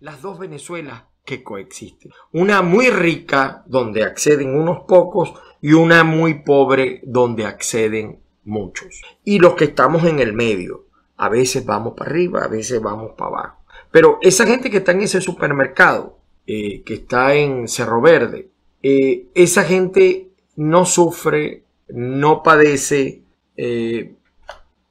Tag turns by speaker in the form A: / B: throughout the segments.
A: las dos Venezuelas que coexisten. Una muy rica donde acceden unos pocos y una muy pobre donde acceden muchos. Y los que estamos en el medio, a veces vamos para arriba, a veces vamos para abajo. Pero esa gente que está en ese supermercado, eh, que está en Cerro Verde, eh, esa gente no sufre, no padece. Eh,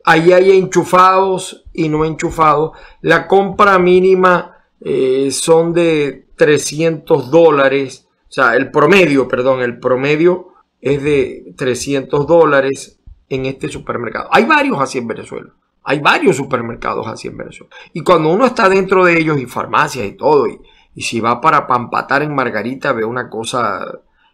A: ahí hay enchufados y no enchufados. La compra mínima eh, son de 300 dólares, o sea, el promedio, perdón, el promedio es de 300 dólares en este supermercado. Hay varios así en Venezuela. Hay varios supermercados así en Venezuela. Y cuando uno está dentro de ellos y farmacias y todo, y, si va para Pampatar en Margarita, ve una cosa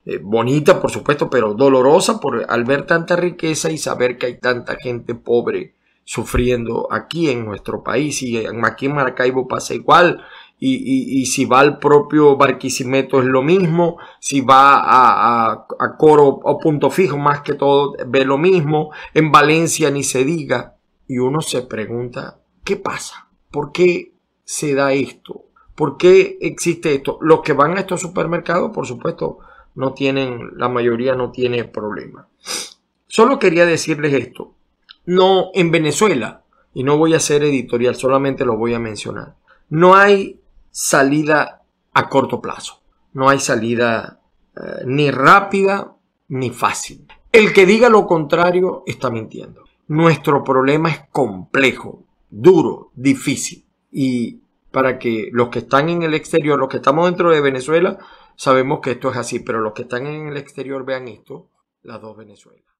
A: eh, bonita, por supuesto, pero dolorosa por, al ver tanta riqueza y saber que hay tanta gente pobre sufriendo aquí en nuestro país y aquí en Maracaibo pasa igual. Y, si va al propio Barquisimeto es lo mismo, si va a, a Coro o Punto Fijo más que todo ve lo mismo, en Valencia ni se diga. Y uno se pregunta, ¿qué pasa? ¿Por qué se da esto? ¿Por qué existe esto? Los que van a estos supermercados, por supuesto, no tienen, la mayoría no tiene problema. Solo quería decirles esto, no en Venezuela, y no voy a ser editorial, solamente lo voy a mencionar, no hay salida a corto plazo, no hay salida eh, ni rápida ni fácil. El que diga lo contrario está mintiendo. Nuestro problema es complejo, duro, difícil. Y para que los que están en el exterior, los que estamos dentro de Venezuela, sabemos que esto es así, pero los que están en el exterior vean esto, las dos Venezuelas.